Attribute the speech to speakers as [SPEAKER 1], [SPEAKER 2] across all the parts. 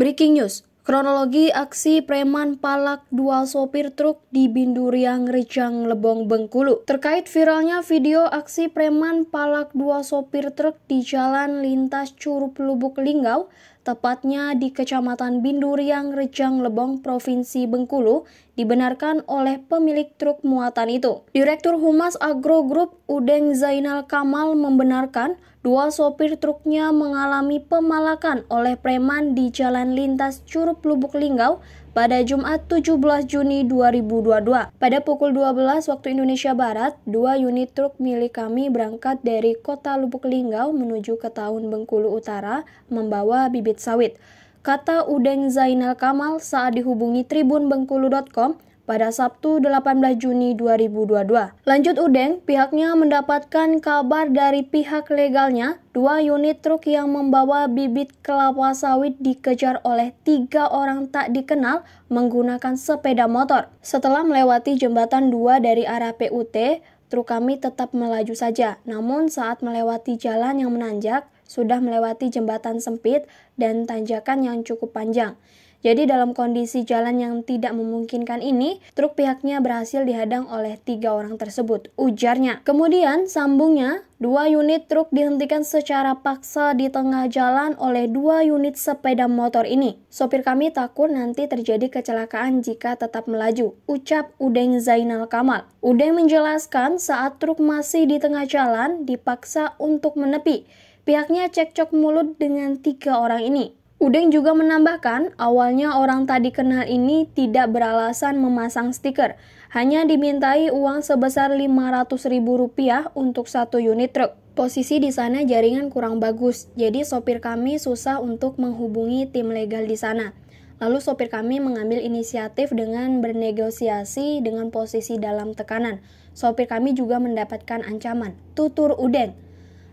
[SPEAKER 1] Breaking news, Kronologi aksi preman palak dua sopir truk di Binduriang Ricang Lebong Bengkulu terkait viralnya video aksi preman palak dua sopir truk di jalan lintas Curup Lubuk Linggau, tepatnya di Kecamatan Binduriang, Rejang Lebong, Provinsi Bengkulu, dibenarkan oleh pemilik truk muatan itu. Direktur Humas Agro Group Udeng Zainal Kamal membenarkan dua sopir truknya mengalami pemalakan oleh preman di Jalan Lintas Curup Lubuk Linggau pada Jumat 17 Juni 2022. Pada pukul 12 waktu Indonesia Barat, dua unit truk milik kami berangkat dari kota Lubuk Linggau menuju ke Tahun Bengkulu Utara membawa bibit sawit. Kata Udeng Zainal Kamal saat dihubungi Tribun Bengkulu.com pada Sabtu 18 Juni 2022. Lanjut Udeng, pihaknya mendapatkan kabar dari pihak legalnya dua unit truk yang membawa bibit kelapa sawit dikejar oleh tiga orang tak dikenal menggunakan sepeda motor. Setelah melewati jembatan dua dari arah PUT, truk kami tetap melaju saja. Namun saat melewati jalan yang menanjak, sudah melewati jembatan sempit dan tanjakan yang cukup panjang. Jadi dalam kondisi jalan yang tidak memungkinkan ini, truk pihaknya berhasil dihadang oleh tiga orang tersebut, ujarnya. Kemudian sambungnya, dua unit truk dihentikan secara paksa di tengah jalan oleh dua unit sepeda motor ini. Sopir kami takut nanti terjadi kecelakaan jika tetap melaju, ucap Udeng Zainal Kamal. Udeng menjelaskan saat truk masih di tengah jalan dipaksa untuk menepi. Pihaknya cekcok mulut dengan tiga orang ini. Udeng juga menambahkan, awalnya orang tadi kenal ini tidak beralasan memasang stiker, hanya dimintai uang sebesar Rp500.000 untuk satu unit truk. Posisi di sana jaringan kurang bagus, jadi sopir kami susah untuk menghubungi tim legal di sana. Lalu sopir kami mengambil inisiatif dengan bernegosiasi dengan posisi dalam tekanan. Sopir kami juga mendapatkan ancaman, tutur udeng.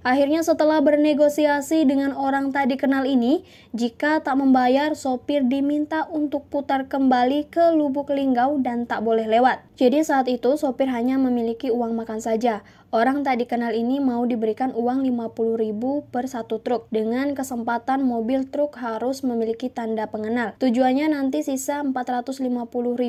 [SPEAKER 1] Akhirnya setelah bernegosiasi dengan orang tadi kenal ini, jika tak membayar, sopir diminta untuk putar kembali ke Lubuk Linggau dan tak boleh lewat. Jadi saat itu sopir hanya memiliki uang makan saja. Orang tadi kenal ini mau diberikan uang 50.000 per satu truk dengan kesempatan mobil truk harus memiliki tanda pengenal. Tujuannya nanti sisa 450.000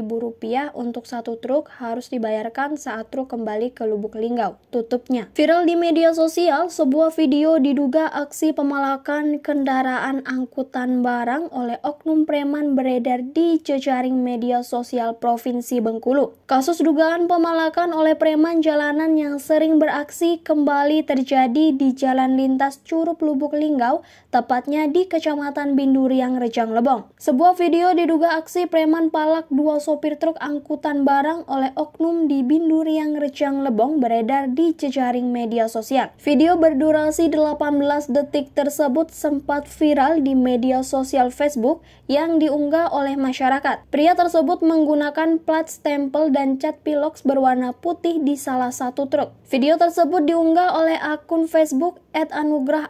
[SPEAKER 1] rupiah untuk satu truk harus dibayarkan saat truk kembali ke Lubuk Linggau. Tutupnya. Viral di media sosial, sebuah video diduga aksi pemalakan kendaraan angkutan barang oleh oknum preman beredar di jejaring media sosial Provinsi Bengkulu. Kasus dugaan pemalakan oleh preman jalanan yang sering beraksi kembali terjadi di Jalan Lintas Curup Lubuk Linggau, tepatnya di Kecamatan Binduriang, Rejang Lebong. Sebuah video diduga aksi preman palak dua sopir truk angkutan barang oleh oknum di Binduriang, Rejang Lebong beredar di jejaring media sosial. Video berdurasi 18 detik tersebut sempat viral di media sosial Facebook yang diunggah oleh masyarakat. Pria tersebut menggunakan plat stempel dan cat pilox berwarna putih di salah satu truk. Video tersebut diunggah oleh akun Facebook @anugrah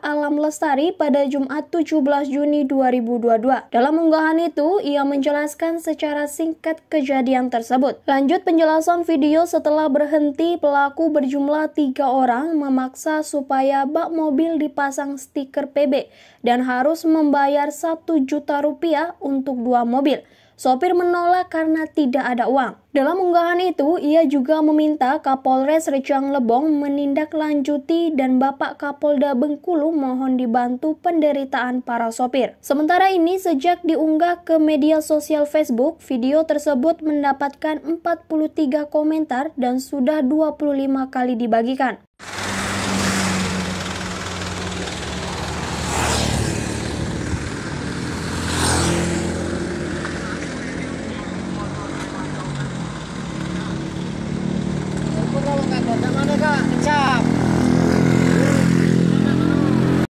[SPEAKER 1] pada Jumat 17 Juni 2022. Dalam unggahan itu, ia menjelaskan secara singkat kejadian tersebut. Lanjut penjelasan video setelah berhenti, pelaku berjumlah tiga orang memaksa supaya bak mobil dipasang stiker PB dan harus membayar satu juta rupiah untuk dua mobil. Sopir menolak karena tidak ada uang. Dalam unggahan itu, ia juga meminta Kapolres Rejang Lebong menindaklanjuti dan Bapak Kapolda Bengkulu mohon dibantu penderitaan para sopir. Sementara ini, sejak diunggah ke media sosial Facebook, video tersebut mendapatkan 43 komentar dan sudah 25 kali dibagikan.